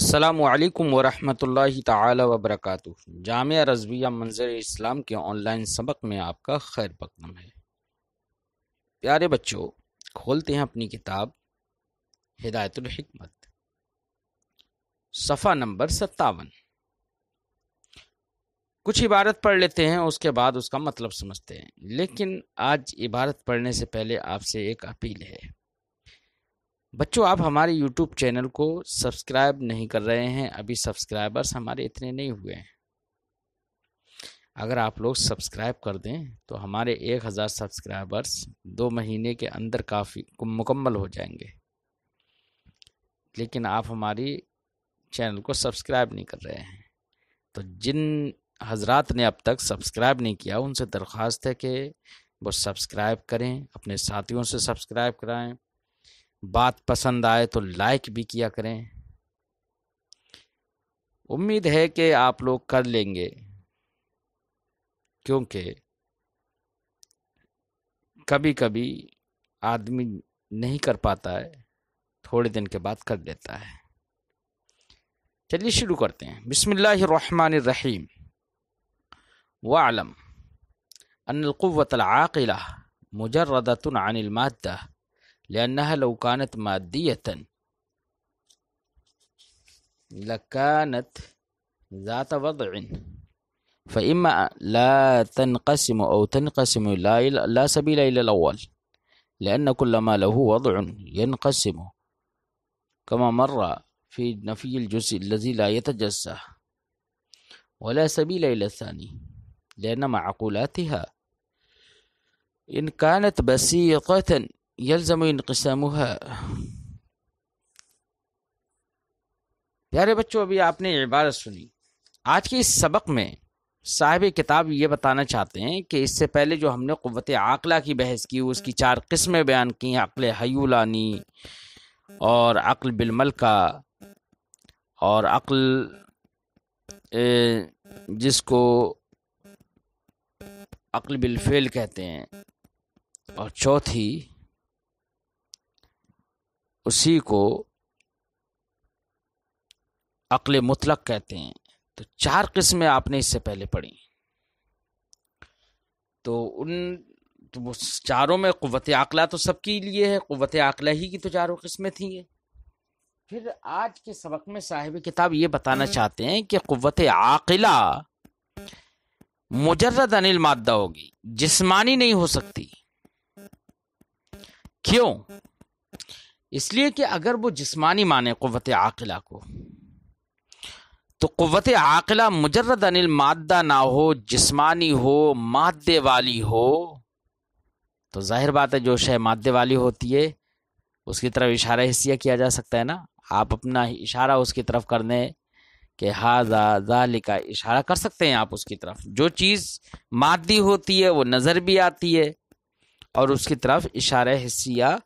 असलकम वरहमल तबरक जामिया रजविया मंजर इस्लाम के ऑनलाइन सबक में आपका खैर पकदम है प्यारे बच्चों खोलते हैं अपनी किताब हिदायतुलहमत सफ़ा नंबर सत्तावन कुछ इबारत पढ़ लेते हैं उसके बाद उसका मतलब समझते हैं लेकिन आज इबारत पढ़ने से पहले आपसे एक अपील है बच्चों आप हमारे यूट्यूब चैनल को सब्सक्राइब नहीं कर रहे हैं अभी सब्सक्राइबर्स हमारे इतने नहीं हुए हैं अगर आप लोग सब्सक्राइब कर दें तो हमारे एक हज़ार सब्सक्राइबर्स दो महीने के अंदर काफ़ी मुकम्मल हो जाएंगे लेकिन आप हमारी चैनल को सब्सक्राइब नहीं कर रहे हैं तो जिन हजरात ने अब तक सब्सक्राइब नहीं किया उनसे दरख्वास्त है कि वो सब्सक्राइब करें अपने साथियों से सब्सक्राइब कराएं बात पसंद आए तो लाइक भी किया करें उम्मीद है कि आप लोग कर लेंगे क्योंकि कभी कभी आदमी नहीं कर पाता है थोड़े दिन के बाद कर लेता है चलिए शुरू करते हैं रहीम वालम अनक़वतलाक़िला मुजरदतन अनिलमादा لأنها لو كانت مادية لكانت ذات وضع فإما لا تنقسم أو تنقسم لا, لا سبيل إلى الأول لأن كل ما له وضع ينقسم كما مر في نفي الجزء الذي لا يتجزأ ولا سبيل إلى الثاني لأن معقولاتها إن كانت بسيطة यलजम है प्यारे बच्चों अभी आपने इबारत सुनी आज के इस सबक में साहिब किताब ये बताना चाहते हैं कि इससे पहले जो हमने क़वत आकला की बहस की उसकी चार किस्में बयान की हैं अक्ल हयूलानी और अक्ल बिलमलका और अक्ल जिसको अक्ल बिलफेल कहते हैं और चौथी उसी को अकल मुतलक कहते हैं तो चार किस्में आपने इससे पहले पढ़ी तो उन तो चारों में कुत आकला तो सबके लिए है कुत आकला ही की तो चारों किस्में थी फिर आज के सबक में साहिब किताब ये बताना हम्म। चाहते हैं कि कुत आकला मुजरद अनिल मादा होगी जिस्मानी नहीं हो सकती क्यों इसलिए कि अगर वो जिस्मानी माने क़वत आकला को तो क़वत आकला मुजरद अनिल मादा ना हो जिस्मानी हो मादे वाली हो तो जाहिर बात है जो शह मादे वाली होती है उसकी तरफ इशारा हिस्सिया किया जा सकता है ना आप अपना इशारा उसकी तरफ कर दें कि हाजा लिखा इशारा कर सकते हैं आप उसकी तरफ जो चीज़ मादी होती है वो नज़र भी आती है और उसकी तरफ इशारा हिस्सिया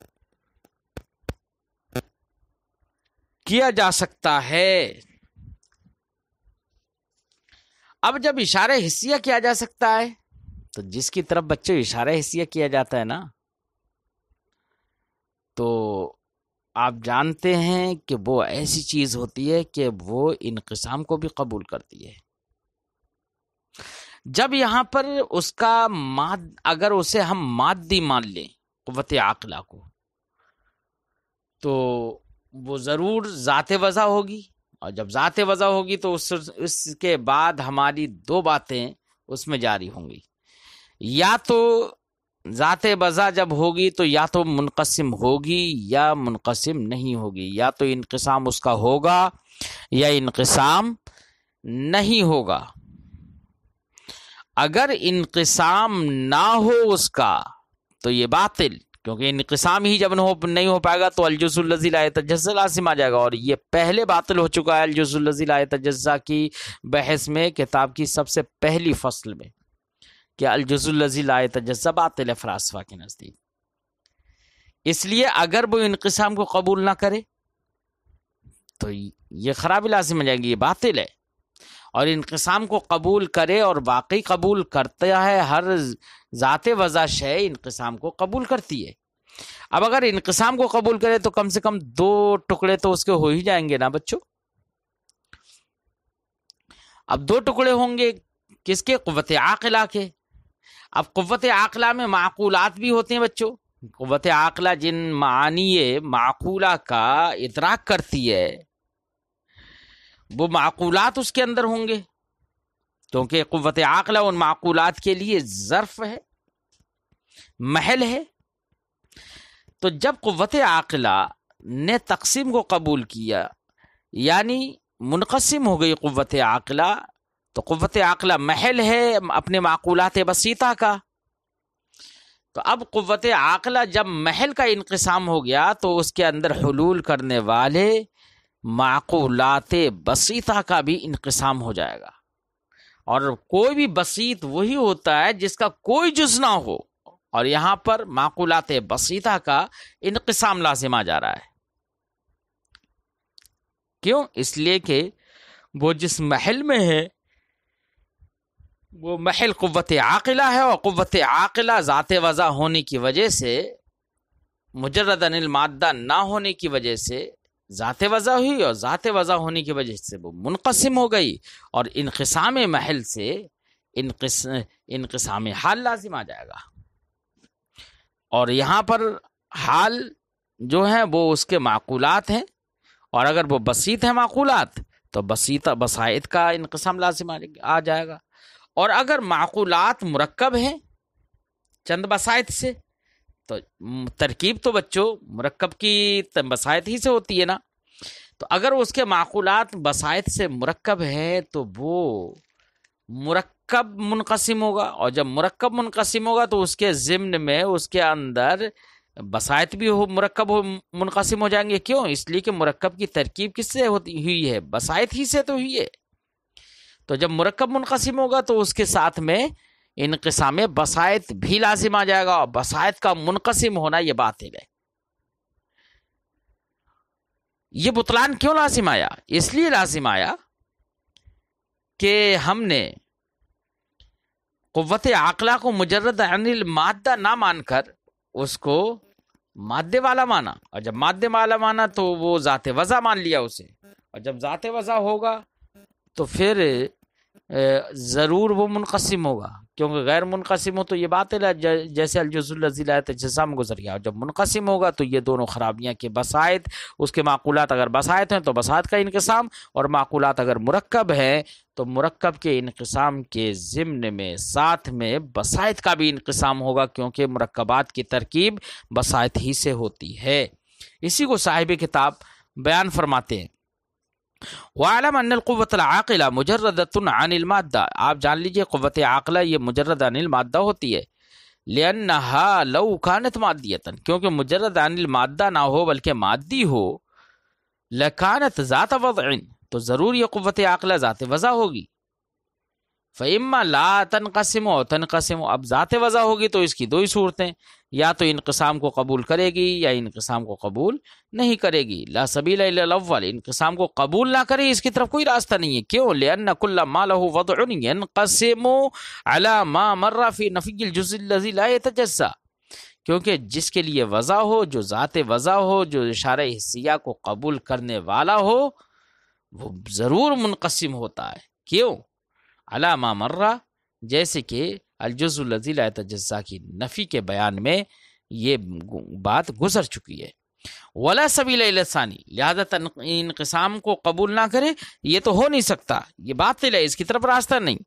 किया जा सकता है अब जब इशारे हिस्सिया किया जा सकता है तो जिसकी तरफ बच्चे इशारे हिस्सिया किया जाता है ना तो आप जानते हैं कि वो ऐसी चीज होती है कि वो इनकसाम को भी कबूल करती है जब यहां पर उसका माद अगर उसे हम मादी मान लें कुत आकला को तो वो ज़रूर ज़ात वज़ा होगी और जब ज़ात वज़ा होगी तो उस उसके बाद हमारी दो बातें उसमें जारी होंगी या तो ज़ात वज़ा जब होगी तो या तो मुनकसम होगी या मुनकसम नहीं होगी या तो इनकसाम उसका होगा या इनकसाम नहीं होगा अगर इनकसाम ना हो उसका तो ये बातिल क्योंकि इनकसाम ही जब हो नहीं हो पाएगा तो अलजुसुल्लजी लाए तजस्सा लासिम आ जाएगा और ये पहले बातल हो चुका है अलजुसुल्लजी लाए तजस्सा की बहस में किताब की सबसे पहली फसल में कि अलजुसुल्लजी लाए तजस्सा बातिल फ़रासफ़ा के नज़दीक इसलिए अगर वो इनकसाम को कबूल ना करे तो ये ख़राब लाजिम आ जाएगी ये बातिल है और इनकसाम को कबूल करे और वाकई कबूल करता है हर ज़ात वज़ा शय इनकसाम को कबूल करती है अब अगर इनकसाम को कबूल करे तो कम से कम दो टुकड़े तो उसके हो ही जाएंगे ना बच्चों अब दो टुकड़े होंगे किसके कुत आकला के अब कुत आकला में माकूलात भी होते हैं बच्चों क़वत आकला जिन मानिए माकूला का इतराक करती है वो माकूलात उसके अंदर होंगे क्योंकि क़वत आकला उन माकूलात के लिए ज़र्फ़ है महल है तो जब क़वत आकला ने तकसीम को कबूल किया यानी मुनकसम हो गई क़वत आकला तो क़वत आकला महल है अपने माकूलात बसीता का तो अब क़वत आकला जब महल का इनकसाम हो गया तो उसके अंदर हलूल करने वाले माकूलात बसीता का भी इनकसाम हो जाएगा और कोई भी बसीत वही होता है जिसका कोई जुज ना हो और यहाँ पर माकूलात बसीता का इनकसाम लाजिम आ जा रहा है क्यों इसलिए कि वो जिस महल में है वो महल क़वत आकला है और क़वत आक़िला ज़ात वज़ा होने की वजह से मुजरद अनिल मादा ना होने की वजह से ज़ात वज़ा हुई और ज़ात वज़ा होने की वजह से वो मुनकसम हो गई और इनकसाम महल से इनकसाम हाल लाजिम आ जाएगा और यहाँ पर हाल जो है वो उसके माकूलत हैं और अगर वो बसीत है माकूलत तो बसीत बसाइत का इनकसाम लाजिम आ जाएगा और अगर माकूलत मरकब हैं चंद बसाइत से तो तरकीब तो बच्चों मरकब की बसायत ही से होती है ना तो अगर उसके माकूलत बसायत से मरकब है तो वो मरकब मुनकसम होगा और जब मरकब मुनकसम होगा तो उसके ज़िम्न में उसके अंदर बसायत भी हो मरकब हो मुनकसम हो जाएंगे क्यों इसलिए कि मरकब की तरकीब किससे होती हुई है बसायत ही से तो हुई है तो जब मरकब मुनकसम होगा तो उसके साथ में इनकसाम बसायत भी लाजिम आ जाएगा और बसायत का मुनकसिम होना यह बात है यह बुतलान क्यों लाजिम आया इसलिए लाजिम आया कि हमने कुत आकला को मुजरद अनिल मादा ना मानकर उसको मादे वाला माना और जब मादे वाला माना तो वो ज़ात वज़ा मान लिया उसे और जब ज़ात वज़ा होगा तो फिर ज़रूर वो मुनकसम होगा क्योंकि गैर मुनकसम हो तो ये बात है जैसे अलजुज़ुल्लजीला तजस्सा गुजर गया जब मुनकसम होगा तो ये दोनों खराबियाँ के बसायत उसके माकूलत अगर बसायत हैं तो बसात का इनकसाम और माकूलत अगर मरकब हैं तो मरकब के इनकसाम के ज़िमन में साथ में बसायत का भी इनकसाम होगा क्योंकि मरकबात की तरकीब बसायत ही से होती है इसी को साहिब किताब बयान फरमाते हैं वालम अनक़वतला मुजरद अनिल मादा आप जान लीजिए कुत आकला ये मुजरद अनिल मादा होती है लेन लियन्नहा लऊ कानत मादियतन क्योंकि मुजरद अनिल मादा ना हो बल्कि मादी हो लकानत ज़ात वज़ तो ज़रूर यह कुत आकला ज़ात वज़ा होगी फ़ैम्मा ला तन तन तनकसम अब ज़ात वज़ा होगी तो इसकी दो ही सूरतें या तो इनकसाम को कबूल करेगी या इनकसाम को कबूल नहीं करेगी ला सबील इनकसाम को कबूल ना करे इसकी तरफ कोई रास्ता नहीं है क्यों ले मालहू वदसमो अला मा नफ़ील क्योंकि जिसके लिए वज़ा हो जो ज़ात वज़ा हो जो इशार हिस्सिया को कबूल करने वाला हो वो ज़रूर मुनकसम होता है क्यों अला मा मर्रा जैसे कि अलजुज़ी तजा की नफ़ी के बयान में ये बात गुजर चुकी है वला सबील लिहाजा इनकसाम को कबूल ना करे ये तो हो नहीं सकता ये बात है इसकी तरफ रास्ता नहीं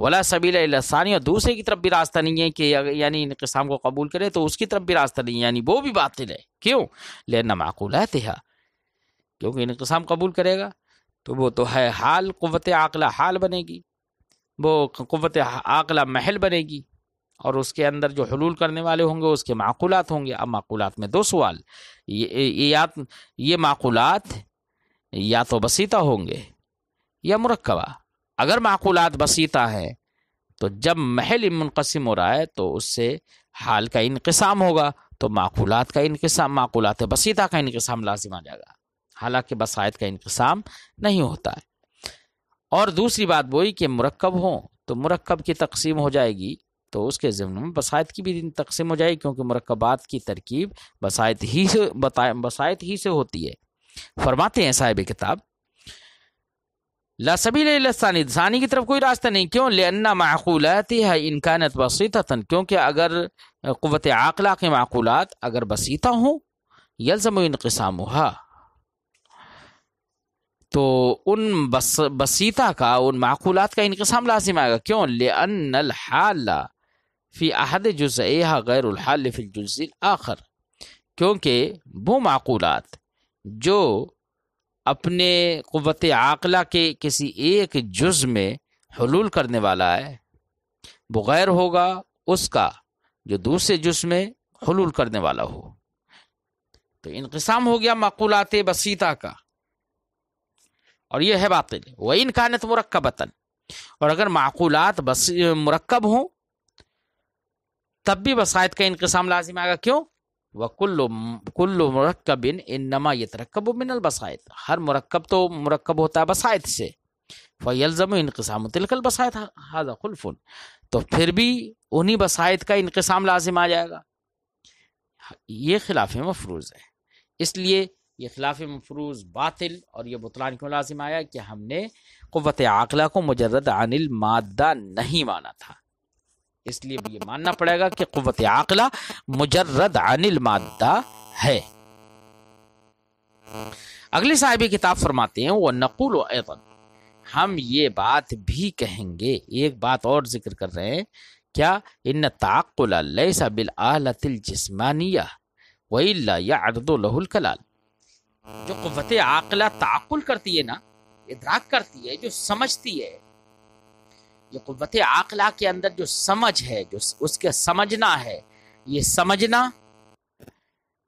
वला सबीलासानी और दूसरे की तरफ भी रास्ता नहीं है कि यानी इनकसाम को कबूल करे तो उसकी तरफ भी रास्ता नहीं है यानी वो भी बात है क्यों लेना माकूल है तेहा क्योंकि इनकसाम कबूल करेगा तो वो तो है हाल कुत आकला हाल बनेगी वो क़वत आकला महल बनेगी और उसके अंदर जो हलूल करने वाले होंगे उसके माकूलत होंगे अब माकूलत में दो सवाल ये या या तो, ये माकूलत या तो बसीता होंगे या मरकबा अगर माकूलत बसीता हैं तो जब महल मुनकसम हो रहा है तो उससे हाल का इनकसाम होगा तो माकूलत का इनकसाम माकूलत बसीता का इनकसाम लाजिम आ जाएगा हालांकि बसायत का इनकसाम नहीं होता है और दूसरी बात वही कि मरकब हों तो मरकब की तकसीम हो जाएगी तो उसके ज़िम्न में बसायत की भी तकसीम हो जाएगी क्योंकि मरकबात की तरकीब बसायत ही से बताए बसायत ही से होती है फरमाते हैं साहिब किताब लसबील सानी सानी की तरफ कोई रास्ता नहीं क्यों लेना माकूलत है इनकानत बसीतन क्योंकि अगर क़वत आकला के माकूलत अगर बसीता हूँ यलजम इनकसाम तो उन बस बसीता का उन माकूलत का इनकसाम लाजिम आएगा क्यों फ़ी अहद जुज़ा फिल फ़िलजुज़िल आखर क्योंकि वो माकूलत जो अपने क़वत आकला के किसी एक जुज़ में हलूल करने वाला है वो गैर होगा उसका जो दूसरे जुज़ में हलूल करने वाला हो तो इनकसाम हो गया माकूलत बसीता का और ये है बातिल व इन कानत मरकबतन और अगर माकूलत बस मरकब हों तब भी वसायत का इनकसाम लाजिम आएगा क्यों वह कुल्लु कुल्लु मरकबिन इन नमा यतरकब मिनल बसायत हर मरकब तो मरकब होता है बसायत से फैलजम इनकसाम तिलकल बसायत हाजा खुलफुन तो फिर भी उन्हीं बसायत का इनकसाम लाजिम आ जाएगा ये खिलाफ मफरूज है इसलिए ये खिलाफ मफरूज बातिल और ये बुतलान क्यों लाजिम आया कि हमने कुत आकला को मुजरद अनिल मादा नहीं माना था इसलिए ये मानना पड़ेगा कि कुत आकला मुजरद अनिल मादा है अगले साहिब किताब फरमाते हैं वह नकुल हम ये बात भी कहेंगे एक बात और जिक्र कर रहे हैं क्या इन ताकुल बिल आलतिल जिस्मानिया वही लाया अरदो लहुल कलाल जो कुत आकला ताकुल करती है ना इधराक करती है जो समझती है ये कुत आकला के अंदर जो समझ है जो उसके समझना है ये समझना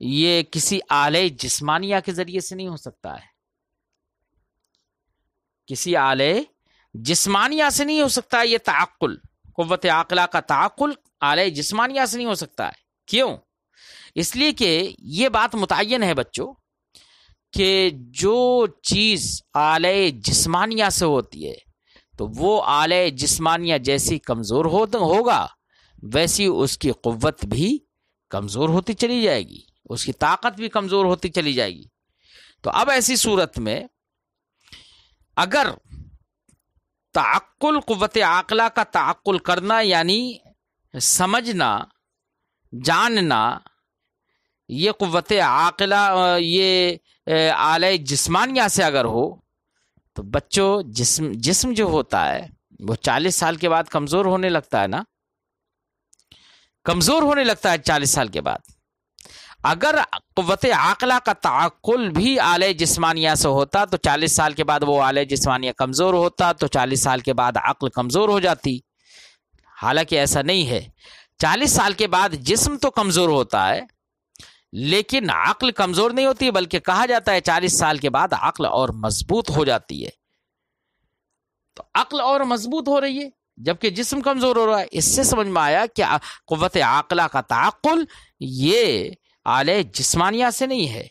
ये किसी आले जिस्मानिया के जरिए से नहीं हो सकता है किसी आले जिस्मानिया से नहीं हो सकता है ये ताकुल कुत आकला का ताकुल आले जिस्मानिया से नहीं हो सकता है क्यों इसलिए कि ये बात मुतन है बच्चों कि जो चीज़ आलय जिस्मानिया से होती है तो वो आलय जिस्मानिया जैसी कमज़ोर हो तो होगा वैसी उसकी क़वत भी कमज़ोर होती चली जाएगी उसकी ताकत भी कमज़ोर होती चली जाएगी तो अब ऐसी सूरत में अगर तक्ल क़वत आकला का तक्ल करना यानी समझना जानना ये क़वत आकला ये आलय जिस्मानिया से अगर हो तो बच्चों जिस्म जिस्म जो होता है वो चालीस साल के बाद कमज़ोर होने लगता है ना कमज़ोर होने लगता है चालीस साल के बाद अगर कुत आकला का ताकुल भी आलय जिस्मानिया से होता तो चालीस साल के बाद वो आलय जिस्मानिया कमज़ोर होता तो चालीस साल के बाद अक्ल कमज़ोर हो जाती हालांकि ऐसा नहीं है चालीस साल के बाद जिस्म तो कमज़ोर होता है लेकिन अक्ल कमजोर नहीं होती बल्कि कहा जाता है चालीस साल के बाद अक्ल और मजबूत हो जाती है तो अक्ल और मजबूत हो रही है जबकि जिसम कमजोर हो रहा है इससे समझ में आया कि कुत आकला का ताकुल ये आले जिस्मानिया से नहीं है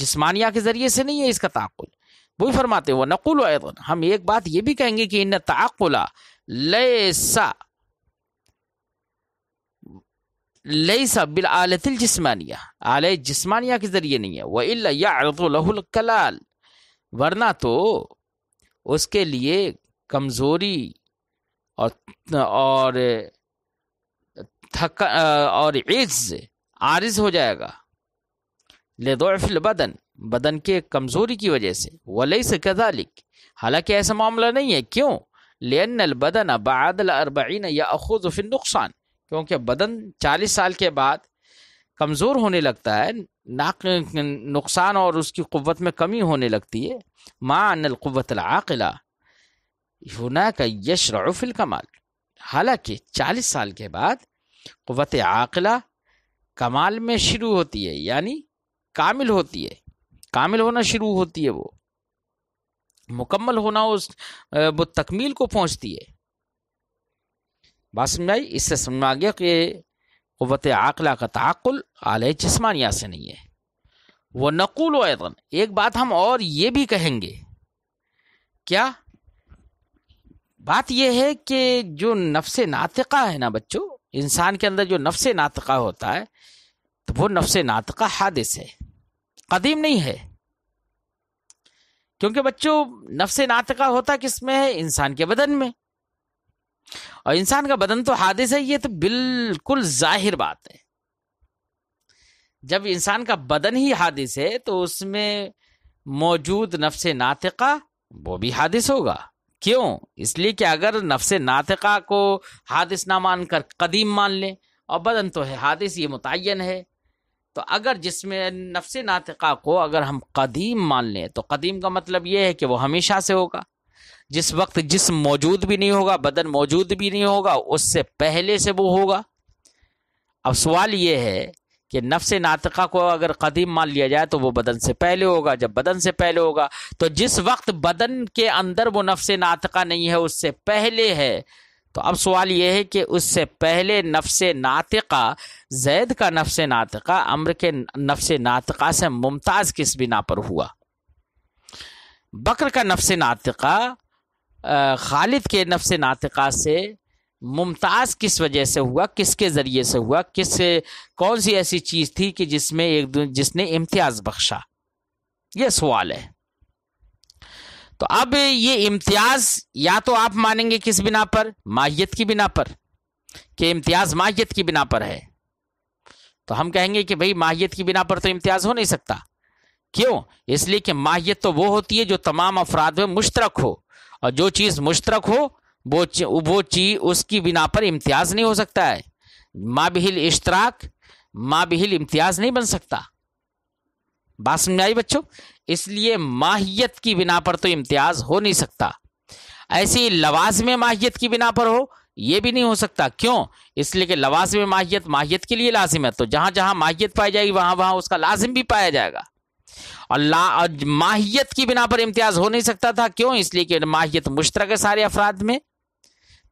जिस्मानिया के जरिए से नहीं है इसका ताकुल वो फरमाते वो नकुल हम एक बात ये भी कहेंगे कि इन ताकुला लैसा लई सबिल आलतिल जिस्मानिया आल जिस्मानिया के ज़रिए नहीं है वह इला कलाल वरना तो उसके लिए कमज़ोरी और और थका और इज्ज आरिज हो जाएगा लेदौफिल बदन बदन के कमज़ोरी की वजह से वलई से कदालिक हालांकि ऐसा मामला नहीं है क्यों लेन बदन बादल अरबीन या अखुजफिन नुकसान क्योंकि बदन 40 साल के बाद कमज़ोर होने लगता है नाक नुकसान और उसकी क़वत में कमी होने लगती है माँ अनलक़वत आकला होना का यश रफ़िल कमाल हालांकि 40 साल के बाद क़वत आकला कमाल में शुरू होती है यानी कामिल होती है कामिल होना शुरू होती है वो मुकम्मल होना उस वो तकमील को पहुंचती है बात समझ आई इससे समझ आ गया कि कुत आकला का ताकुल आल जिसमानिया से नहीं है वह नकुल वन एक बात हम और ये भी कहेंगे क्या बात यह है कि जो नफ्स नातका है ना बच्चों इंसान के अंदर जो नफ्स नातका होता है तो वो नफ्स नातका हादिस है कदीम नहीं है क्योंकि बच्चों नफ्स नातका होता किस में है इंसान के बदन में और इंसान का बदन तो हादिस है ये तो बिल्कुल जाहिर बात है जब इंसान का बदन ही हादिस है तो उसमें मौजूद नफ्स नातिका वो भी हादिस होगा क्यों इसलिए कि अगर नफ्स नातिका को हादिस ना मानकर कदीम मान लें और बदन तो है हादिस ये मुतन है तो अगर जिसमें नफ्स नातिका को अगर हम कदीम मान लें तो कदीम का मतलब ये है कि वो हमेशा से होगा जिस वक्त जिसम मौजूद भी नहीं होगा बदन मौजूद भी नहीं होगा उससे पहले से वो होगा अब सवाल ये है कि नफ्स नातका को अगर कदीम मान लिया जाए तो वो बदन से पहले होगा जब बदन से पहले होगा तो जिस वक्त बदन के अंदर वो नफ्स नातका नहीं है उससे पहले है तो अब सवाल यह है कि उससे पहले नफ्स नातका जैद का नफ्स नातका अम्र के नफ्स नातका से मुमताज़ किस बिना पर हुआ बकर का नफ्स नातका खालिद के नफ्स नातिका से मुमताज़ किस वजह से हुआ किसके ज़रिए से हुआ किस कौन सी ऐसी चीज़ थी कि जिसमें एक जिसने इम्तियाज़ बख्शा ये सवाल है तो अब ये इम्तियाज़ या तो आप मानेंगे किस बिना पर माहियत की बिना पर कि इम्तियाज़ माहियत की बिना पर है तो हम कहेंगे कि भाई माहियत की बिना पर तो इम्तियाज़ हो नहीं सकता क्यों इसलिए कि माहियत तो वो होती है जो तमाम अफराद में मुश्तरक हो और जो चीज़ मुश्तरक हो वो वो चीज उसकी बिना पर इम्तियाज़ नहीं हो सकता है माँ बिहिल इश्तराक माँ बिहिल इम्तियाज़ नहीं बन सकता बात समझ आई बच्चों इसलिए माहियत की बिना पर तो इम्तियाज़ हो नहीं सकता ऐसी लवाज में माहियत की बिना पर हो ये भी नहीं हो सकता क्यों इसलिए कि लवाज में माहियत माहियत के लिए लाजिम है तो जहाँ जहाँ माहियत पाई जाएगी वहां वहां उसका लाजिम भी पाया जाएगा और ला और माहियत की बिना पर इम्तियाज हो नहीं सकता था क्यों इसलिए कि माहियत मुश्तरक है सारे अफराद में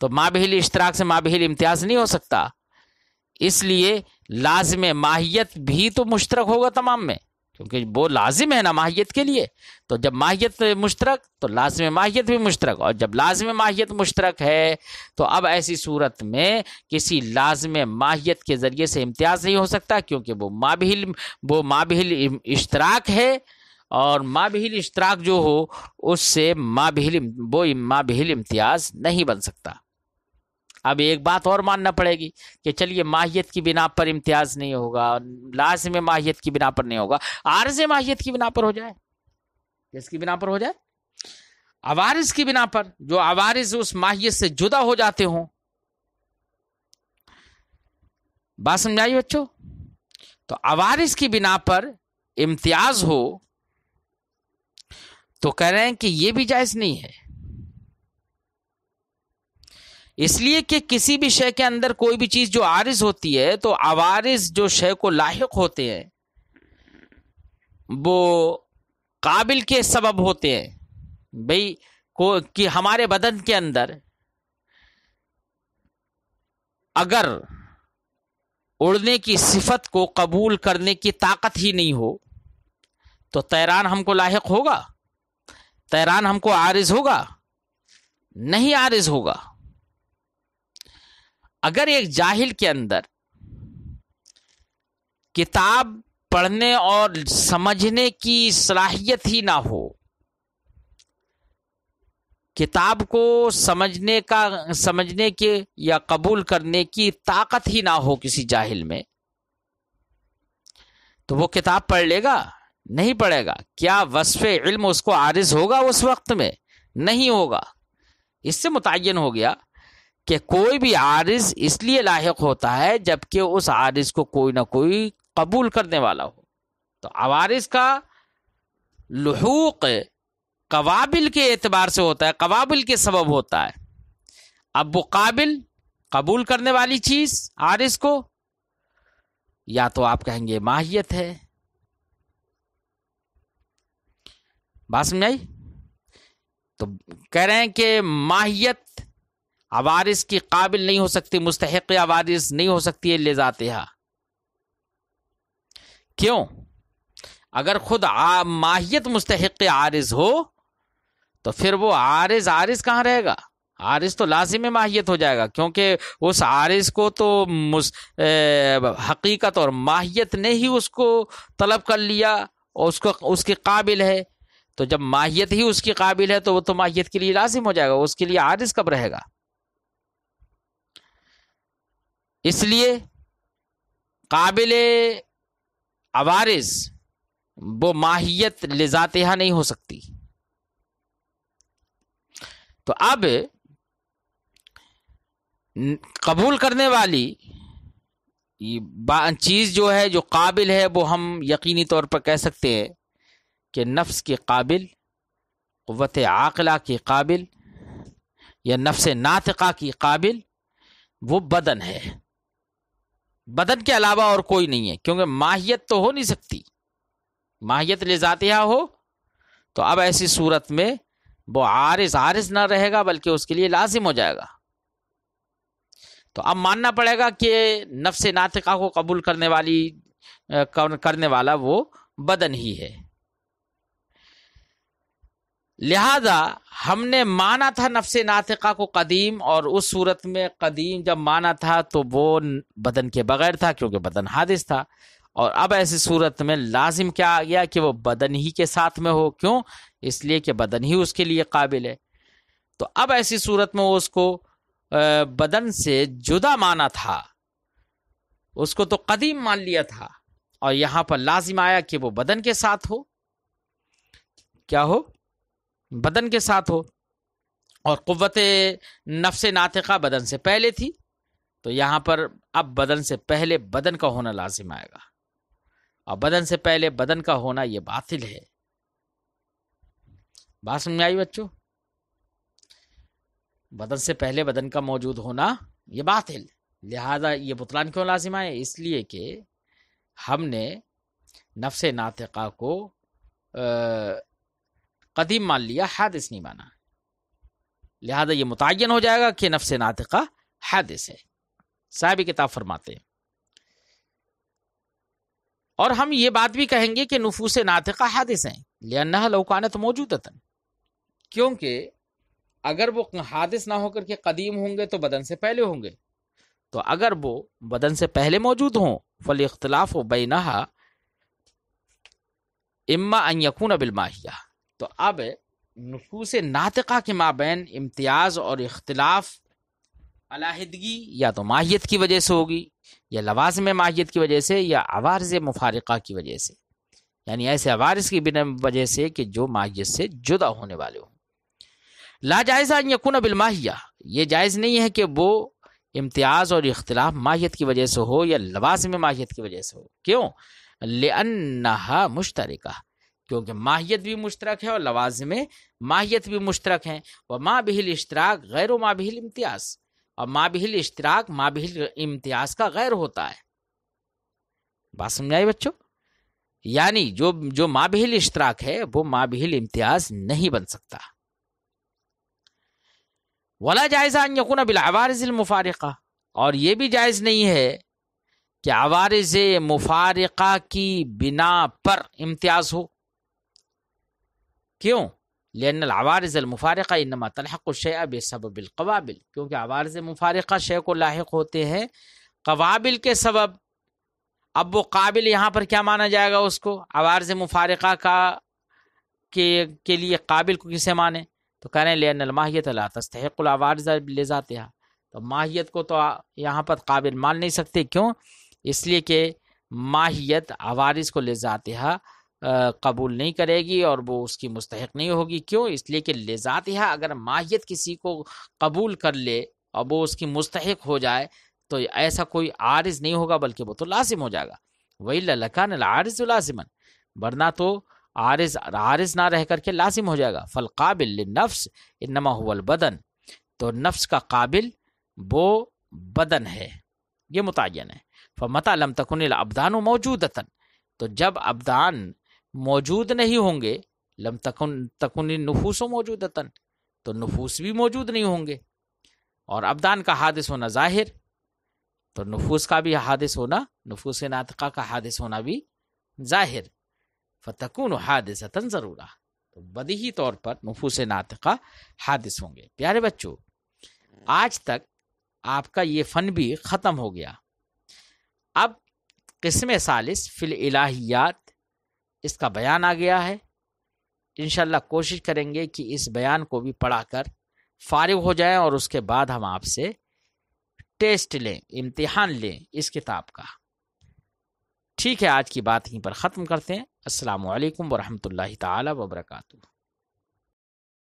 तो माबहल इश्तराक से माबहल इम्तियाज नहीं हो सकता इसलिए लाजम माहियत भी तो मुश्तरक होगा तमाम में क्योंकि वो लाजिम है ना माहियत के लिए तो जब माहियत मुश्तरक तो लाजम माहियत भी मुश्तरक और जब लाजम माहियत मुश्तरक है तो अब ऐसी सूरत में किसी लाजम माहियत के ज़रिए से इम्तियाज़ नहीं हो सकता क्योंकि वो माबिल वो माबिल इश्तराक है और माबिल इश्तराक जो हो उससे माबिल वो माबिल इम्तियाज़ नहीं बन सकता अब एक बात और मानना पड़ेगी कि चलिए माहियत की बिना पर इम्तियाज नहीं होगा लाज में माहियत की बिना पर नहीं होगा आर्ज माहियत की बिना पर हो जाए किसकी बिना पर हो जाए अवारिस की बिना पर जो अवारिस उस माहियत से जुदा हो जाते हो बात समझाइए बच्चों तो अवारिस की बिना पर इम्तियाज हो तो कह रहे हैं कि यह भी जायज नहीं है इसलिए कि किसी भी शय के अंदर कोई भी चीज जो आरिज होती है तो आवारिज जो शय को लाक होते हैं वो काबिल के सबब होते हैं भाई को कि हमारे बदन के अंदर अगर उड़ने की सिफत को कबूल करने की ताकत ही नहीं हो तो तैरान हमको लाक होगा तैरान हमको आरिज होगा नहीं आरिज होगा अगर एक जाहिल के अंदर किताब पढ़ने और समझने की सलाहियत ही ना हो किताब को समझने का समझने के या कबूल करने की ताकत ही ना हो किसी जाहिल में तो वो किताब पढ़ लेगा नहीं पढ़ेगा क्या वसफ़ इल्म उसको आरिज होगा उस वक्त में नहीं होगा इससे मुतन हो गया कि कोई भी आरिज इसलिए लाक होता है जबकि उस आरिज को कोई ना कोई कबूल करने वाला हो तो आवारिस का लहूक कवाबिल के एतबार से होता है कवाबिल के सबब होता है अब वो काबिल कबूल करने वाली चीज़ आरिस को या तो आप कहेंगे माहियत है बात समझ आई तो कह रहे हैं कि माहियत अवारिस की काबिल नहीं हो सकती मुस्तक अवारिस नहीं हो सकती है ले जाते क्यों अगर खुद आ, माहियत मुस्तक आरिज हो तो फिर वो आरिज आरिज कहाँ रहेगा आरिज तो लाजिम माहियत हो जाएगा क्योंकि उस आरिज को तो मुस, ए, हकीकत और माहियत ने ही उसको तलब कर लिया और उसको उसके काबिल है तो जब माहियत ही उसकी काबिल है तो वो तो माहियत के लिए लाजिम हो जाएगा उसके लिए आरिज कब रहेगा इसलिए काबिल आवारिज वो माहियत लिजातहा नहीं हो सकती तो अब कबूल करने वाली चीज़ जो है जो काबिल है वो हम यकीनी तौर पर कह सकते हैं कि नफ्स के काबिल क़वत आकला के काबिल या नफ्स नातका की काबिल वो बदन है बदन के अलावा और कोई नहीं है क्योंकि माहियत तो हो नहीं सकती माहियत ले जातिया हो तो अब ऐसी सूरत में वो आरिस आरिस ना रहेगा बल्कि उसके लिए लाजिम हो जाएगा तो अब मानना पड़ेगा कि नफ्स नातिका को कबूल करने वाली करने वाला वो बदन ही है लिहाजा हमने माना था नफ्स नातिका को कदीम और उस सूरत में कदीम जब माना था तो वो बदन के बगैर था क्योंकि बदन हादिस था और अब ऐसी सूरत में लाजिम क्या आ गया कि वो बदन ही के साथ में हो क्यों इसलिए कि बदन ही उसके लिए काबिल है तो अब ऐसी सूरत में वो उसको बदन से जुदा माना था उसको तो कदीम मान लिया था और यहां पर लाजिम आया कि वो बदन के साथ हो क्या हो बदन के साथ हो और क़वत नफ्स नातिका बदन से पहले थी तो यहाँ पर अब बदन से पहले बदन का होना लाजिम आएगा और बदन से पहले बदन का होना ये बातिल है बात समझ आई बच्चों बदन से पहले बदन का मौजूद होना ये बातिल लिहाजा ये बुतलान क्यों लाजिम आए इसलिए कि हमने नफ्स नातिका को कदीम मान लिया हादिस नहीं माना लिहाजा ये मुतन हो जाएगा कि नफ्स नातिका हादिस है साहब किताब फरमाते हैं और हम ये बात भी कहेंगे कि नफूस नातिका हादिस हैं लिया लौकानत मौजूद क्योंकि अगर वो हादिस ना होकर के कदीम होंगे तो बदन से पहले होंगे तो अगर वो बदन से पहले मौजूद हों फल इख्तलाफ हो बैनहा इम्मा अन यकून बिलमाहिया तो अब नफूस नातका के माबेन इम्तियाज़ और इख्तलाफ अलाहदगी या तो माहियत की वजह से होगी या लवाजम माहियत की वजह से या आवारज मुफारक़ा की वजह से यानी ऐसे आवारस की बिना वजह से कि जो माहियत से जुदा होने वाले हों लाजायज़ा यकुन बिलमाहिया ये जायज़ नहीं है कि वो इम्तियाज़ और इख्तलाफ माहियत की वजह से हो या लवाजम माहियत की वजह से हो क्यों ले मुश्तरका क्योंकि माहियत भी मुश्तरक है और लवाजमे माहियत भी मुश्तरक हैं और माँ बिहिल इश्तराक गैर माँ बिहिल इम्तियाज और माँ बिहिल इश्तराक माँ बिहिल इम्तियाज का गैर होता है बात समझ आई बच्चों यानी जो जो माँ बिहिल इश्तराक है वो माँ बिहिल इम्तियाज नहीं बन सकता वला जायजा यकून बिलावारजिल मुफारिका और ये भी जायज़ नहीं है कि आवारज मुफारका की बिना पर इम्तियाज़ हो क्यों लेन आवारज मुफारक़ा इनमा अब बेसब कवाबिल क्योंकि आवारज मुफारक़ा शे को लाक होते हैं कवाबिल के सबब अब वो काबिल यहाँ पर क्या माना जाएगा उसको आवारज मुफारक़ा का के, के लिए काबिल को किसे माने तो कह रहे हैं लेन माहियत ला तस्तहक़ुल आवारज ले जाते हैं तो माहियत को तो यहाँ पर काबिल मान नहीं सकते क्यों इसलिए कि माहियत आवारज को ले जाते हैं कबूल नहीं करेगी और वो उसकी मुस्तक नहीं होगी क्यों इसलिए कि ले यह अगर माहियत किसी को कबूल कर ले और वो उसकी मुस्तक हो जाए तो ऐसा कोई आरज़ नहीं होगा बल्कि वो तो लाजिम हो जाएगा वही लकान आरिज लाजिमन वरना तो आरज़ आरज ना रह करके लाजिम हो जाएगा फल काबिल नफ्स इनमा हुल बदन तो नफ्स का काबिल वो बदन है ये मुतन है फमता मतलम तकन अबदान मौजूद तो जब अबदान मौजूद नहीं होंगे लम तकुन तकुन नफूसो मौजूद तन तो नफूस भी मौजूद नहीं होंगे और अबदान का हादिस होना जाहिर तो नफूस का भी हादिस होना नफूस नातका का हादिस होना भी जाहिर फतकुन हादिस ज़रूरा तो बदही तौर पर नफूस नातका हादिस होंगे प्यारे बच्चों आज तक आपका ये फ़न भी ख़त्म हो गया अब किस्म सालिस फिल इलाहियात इसका बयान आ गया है इन कोशिश करेंगे कि इस बयान को भी पढ़ा कर फारिग हो जाए और उसके बाद हम आपसे टेस्ट लें इम्तिहान लें इस किताब का ठीक है आज की बात यहीं पर ख़त्म करते हैं अस्सलाम वरहमल वरहमतुल्लाहि